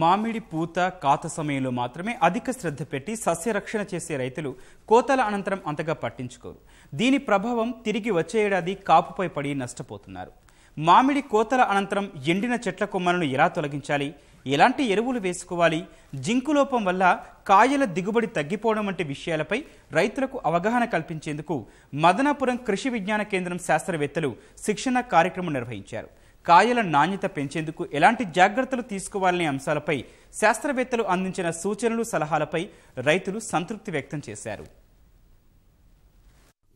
మామిడి పూత కాత సమయంలో మాత్రమే అధిక శ్రద్ధ పెట్టి సస్యరక్షణ చేసే రైతులు కోతల అనంతరం అంతగా పట్టించుకోరు దీని ప్రభావం తిరిగి వచ్చే ఏడాది కాపుపై పడి నష్టపోతున్నారు మామిడి కోతల అనంతరం ఎండిన చెట్ల కొమ్మలను ఎలా తొలగించాలి ఎలాంటి ఎరువులు వేసుకోవాలి జింకు లోపం వల్ల కాయల దిగుబడి తగ్గిపోవడం వంటి విషయాలపై రైతులకు అవగాహన కల్పించేందుకు మదనాపురం కృషి విజ్ఞాన కేంద్రం శాస్త్రవేత్తలు శిక్షణ కార్యక్రమం నిర్వహించారు కాయల నాణ్యత పెంచేందుకు ఎలాంటి జాగ్రత్తలు తీసుకోవాలనే అంశాలపై శాస్త్రవేత్తలు అందించిన సూచనలు సలహాలపై రైతులు సంతృప్తి వ్యక్తం చేశారు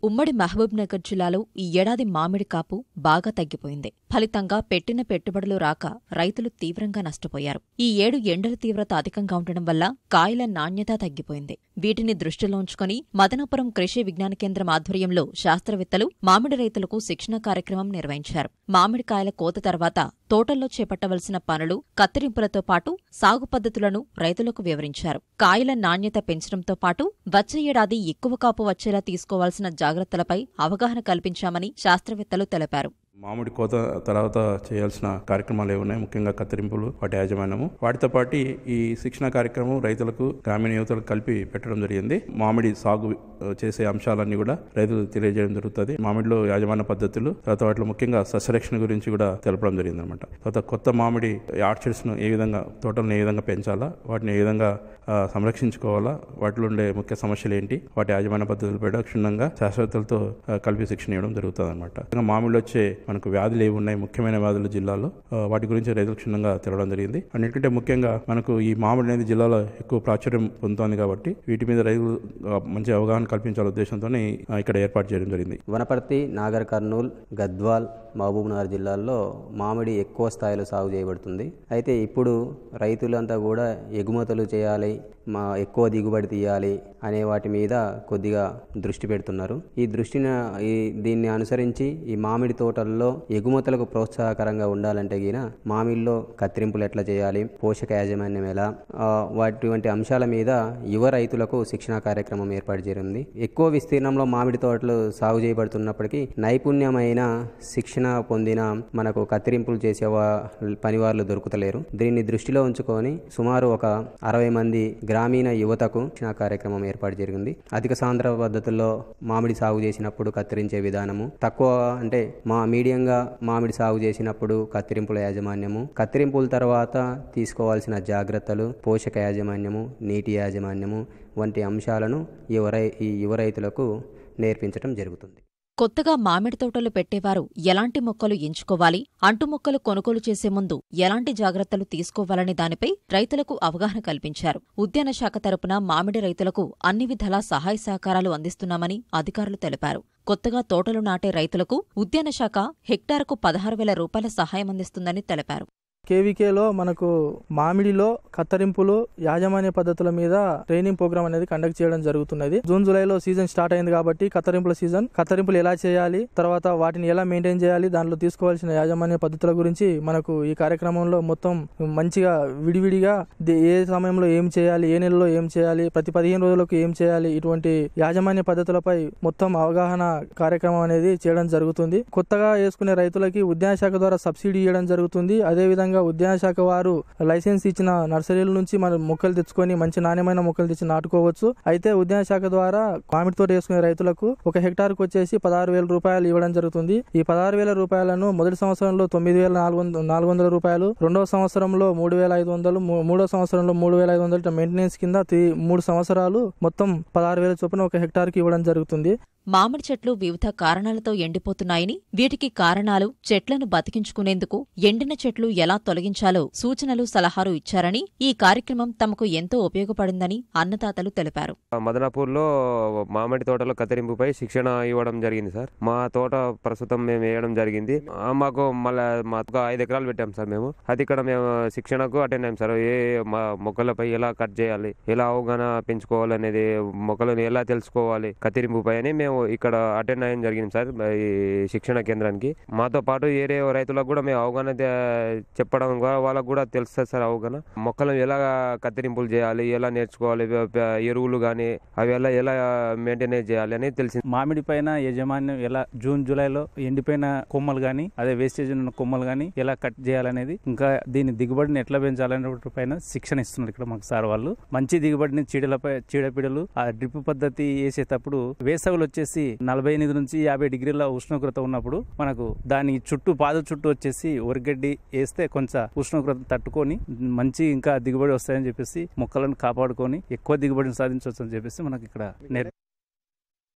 ఉమ్మడి మహబూబ్నగర్ జిల్లాలో ఈ ఏడాది మామిడి కాపు బాగా తగ్గిపోయింది ఫలితంగా పెట్టిన పెట్టుబడులు రాక రైతులు తీవ్రంగా నష్టపోయారు ఈ ఏడు ఎండల తీవ్రత అధికంగా ఉండడం వల్ల కాయల నాణ్యత తగ్గిపోయింది వీటిని దృష్టిలో ఉంచుకుని మదనపురం కృషి విజ్ఞాన కేంద్రం ఆధ్వర్యంలో శాస్త్రవేత్తలు మామిడి రైతులకు శిక్షణ కార్యక్రమం నిర్వహించారు మామిడికాయల కోత తర్వాత తోటల్లో చేపట్టవలసిన పనులు కత్తిరింపులతో పాటు సాగు పద్ధతులను రైతులకు వివరించారు కాయల నాణ్యత పెంచడంతో పాటు వచ్చే ఏడాది ఎక్కువ కాపు వచ్చేలా తీసుకోవాల్సిన జాగ్రత్తలపై అవగాహన కల్పించామని శాస్త్రవేత్తలు తెలిపారు మామిడి కోత తర్వాత చేయాల్సిన కార్యక్రమాలు ఏమున్నాయి ముఖ్యంగా కత్తిరింపులు వాటి యాజమాన్యము వాటితో పాటు ఈ శిక్షణ కార్యక్రమం రైతులకు గ్రామీణ యువతలకు కలిపి పెట్టడం జరిగింది మామిడి సాగు చేసే అంశాలన్నీ కూడా రైతులకు తెలియజేయడం జరుగుతుంది మామిడిలో యాజమాన్య పద్ధతులు తర్వాత వాటిలో ముఖ్యంగా సస్యరక్షణ గురించి కూడా తెలపడం జరిగింది అనమాట తర్వాత కొత్త మామిడి ఆర్చర్స్ను ఏ విధంగా తోటలను ఏ విధంగా పెంచాలా వాటిని ఏ విధంగా సంరక్షించుకోవాలా వాటిలో ఉండే ముఖ్య సమస్యలు ఏంటి వాటి యాజమాన్య పద్ధతులు పద్ధతులపై క్షుణ్ణంగా శాస్త్రవేత్తలతో కలిపి శిక్షణ ఇవ్వడం జరుగుతుంది అనమాట మామిడి వచ్చే మనకు వ్యాధులు ఏవి ఉన్నాయి ముఖ్యమైన వ్యాధులు జిల్లాలో వాటి గురించి రైతులు క్షుణ్ణంగా తెలవడం జరిగింది అన్నిటికంటే ముఖ్యంగా మనకు ఈ మామిడి అనేది జిల్లాలో ఎక్కువ ప్రాచుర్యం పొందుతోంది కాబట్టి వీటి మీద రైతులు మంచి అవగాహన కల్పించాల ఉద్దేశంతో ఇక్కడ ఏర్పాటు చేయడం జరిగింది వనపర్తి నాగర్ కర్నూలు గద్వాల్ మహబూబ్నగర్ జిల్లాల్లో మామిడి ఎక్కువ స్థాయిలో సాగు చేయబడుతుంది అయితే ఇప్పుడు రైతులంతా కూడా ఎగుమతులు చేయాలి మా ఎక్కువ దిగుబడి తీయాలి అనే వాటి మీద కొద్దిగా దృష్టి పెడుతున్నారు ఈ దృష్టిని ఈ దీన్ని అనుసరించి ఈ మామిడి తోటల్లో రంగాల్లో ఎగుమతులకు ప్రోత్సాహకరంగా ఉండాలంటే గిన మామిల్లో కత్తిరింపులు ఎట్లా చేయాలి పోషక యాజమాన్యం ఎలా వాటి అంశాల మీద యువ రైతులకు శిక్షణ కార్యక్రమం ఏర్పాటు చేయనుంది ఎక్కువ విస్తీర్ణంలో మామిడి తోటలు సాగు చేయబడుతున్నప్పటికీ నైపుణ్యమైన శిక్షణ పొందిన మనకు కత్తిరింపులు చేసే పనివార్లు దొరుకుతలేరు దీన్ని దృష్టిలో ఉంచుకొని సుమారు ఒక అరవై మంది గ్రామీణ యువతకు శిక్షణ కార్యక్రమం ఏర్పాటు జరిగింది అధిక సాంద్ర పద్ధతుల్లో మామిడి సాగు చేసినప్పుడు కత్తిరించే విధానము తక్కువ అంటే మా మీడియా మీడియంగా మామిడి సాగు చేసినప్పుడు కత్తిరింపుల యాజమాన్యము కత్తిరింపుల తర్వాత తీసుకోవాల్సిన జాగ్రత్తలు పోషక యాజమాన్యము నీటి యాజమాన్యము వంటి అంశాలను యువ రై ఈ యువ రైతులకు నేర్పించడం జరుగుతుంది కొత్తగా మామిడి తోటలు పెట్టేవారు ఎలాంటి మొక్కలు ఎంచుకోవాలి అంటు మొక్కలు కొనుగోలు చేసే ముందు ఎలాంటి జాగ్రత్తలు తీసుకోవాలని దానిపై రైతులకు అవగాహన కల్పించారు ఉద్యాన శాఖ తరపున మామిడి రైతులకు అన్ని విధాల సహాయ సహకారాలు అందిస్తున్నామని అధికారులు తెలిపారు కొత్తగా తోటలు నాటే రైతులకు ఉద్యాన శాఖ హెక్టారుకు పదహారు వేల రూపాయల సహాయం అందిస్తుందని తెలిపారు కేవీకేలో మనకు మామిడిలో కత్తరింపులు యాజమాన్య పద్ధతుల మీద ట్రైనింగ్ ప్రోగ్రామ్ అనేది కండక్ట్ చేయడం జరుగుతున్నది జూన్ జూలైలో సీజన్ స్టార్ట్ అయింది కాబట్టి కత్తరింపుల సీజన్ కత్తరింపులు ఎలా చేయాలి తర్వాత వాటిని ఎలా మెయింటైన్ చేయాలి దాంట్లో తీసుకోవాల్సిన యాజమాన్య పద్ధతుల గురించి మనకు ఈ కార్యక్రమంలో మొత్తం మంచిగా విడివిడిగా ఏ సమయంలో ఏం చేయాలి ఏ నెలలో ఏం చేయాలి ప్రతి పదిహేను రోజులకు ఏం చేయాలి ఇటువంటి యాజమాన్య పద్ధతులపై మొత్తం అవగాహన కార్యక్రమం అనేది చేయడం జరుగుతుంది కొత్తగా వేసుకునే రైతులకి ఉద్యాన శాఖ ద్వారా సబ్సిడీ ఇవ్వడం జరుగుతుంది అదేవిధంగా ముఖ్యంగా ఉద్యాన శాఖ వారు లైసెన్స్ ఇచ్చిన నర్సరీల నుంచి మనం మొక్కలు తెచ్చుకొని మంచి నాణ్యమైన మొక్కలు తెచ్చి నాటుకోవచ్చు అయితే ఉద్యాన శాఖ ద్వారా మామిడి తోట వేసుకునే రైతులకు ఒక హెక్టార్ కు వచ్చేసి పదహారు వేల రూపాయలు ఇవ్వడం జరుగుతుంది ఈ పదహారు వేల రూపాయలను మొదటి సంవత్సరంలో తొమ్మిది వేల నాలుగు వందల నాలుగు వందల రూపాయలు రెండవ సంవత్సరంలో మూడు వేల ఐదు వందలు మూడో సంవత్సరంలో మూడు వేల ఐదు వందల మెయింటెనెన్స్ కింద మూడు సంవత్సరాలు మొత్తం పదహారు వేల చొప్పున ఒక హెక్టార్కి ఇవ్వడం జరుగుతుంది మామిడి చెట్లు వివిధ కారణాలతో ఎండిపోతున్నాయని వీటికి కారణాలు చెట్లను బతికించుకునేందుకు ఎండిన చెట్లు ఎలా తొలగించాలో సూచనలు సలహాలు ఇచ్చారని ఈ కార్యక్రమం తమకు ఎంతో ఉపయోగపడిందని అన్నదాతలు తెలిపారు మదనాపూర్లో మామిడి తోటలో కత్తిరింపుపై శిక్షణ ఇవ్వడం జరిగింది సార్ మా తోట ప్రస్తుతం మేము వేయడం జరిగింది మాకు మళ్ళీ మాకు ఐదు ఎకరాలు పెట్టాం సార్ మేము అది ఇక్కడ మేము శిక్షణకు అటెండ్ అయ్యాం సార్ ఏ మా మొక్కలపై ఎలా కట్ చేయాలి ఎలా అవగాహన పెంచుకోవాలి అనేది మొక్కలను ఎలా తెలుసుకోవాలి కత్తిరింపుపై అని మేము మేము ఇక్కడ అటెండ్ అయ్యడం జరిగింది సార్ ఈ శిక్షణ కేంద్రానికి మాతో పాటు ఏరే రైతులకు కూడా మేము అవగాహన చెప్పడం వాళ్ళకు కూడా తెలుస్తుంది సార్ అవగాహన మొక్కలను ఎలా కత్తిరింపులు చేయాలి ఎలా నేర్చుకోవాలి ఎరువులు కానీ అవి ఎలా ఎలా మెయింటెనెన్స్ చేయాలి అనేది తెలిసింది మామిడి పైన యజమాన్యం ఎలా జూన్ జూలైలో ఎండిపోయిన కొమ్మలు కానీ అదే వేస్టేజ్ ఉన్న కొమ్మలు కానీ ఎలా కట్ చేయాలనేది ఇంకా దీని దిగుబడిని ఎట్లా పెంచాలనే పైన శిక్షణ ఇస్తున్నారు ఇక్కడ మాకు సార్ వాళ్ళు మంచి దిగుబడిని చీడలపై చీడపీడలు ఆ డ్రిప్ పద్ధతి వేసేటప్పుడు వేసవులు వచ్చే వచ్చేసి నలభై ఎనిమిది నుంచి యాభై డిగ్రీల ఉష్ణోగ్రత ఉన్నప్పుడు మనకు దాని చుట్టూ పాద చుట్టూ వచ్చేసి వరిగడ్డి వేస్తే కొంచెం ఉష్ణోగ్రత తట్టుకొని మంచి ఇంకా దిగుబడి వస్తాయని చెప్పేసి మొక్కలను కాపాడుకొని ఎక్కువ దిగుబడిని సాధించవచ్చు అని చెప్పేసి మనకి ఇక్కడ నేర్పి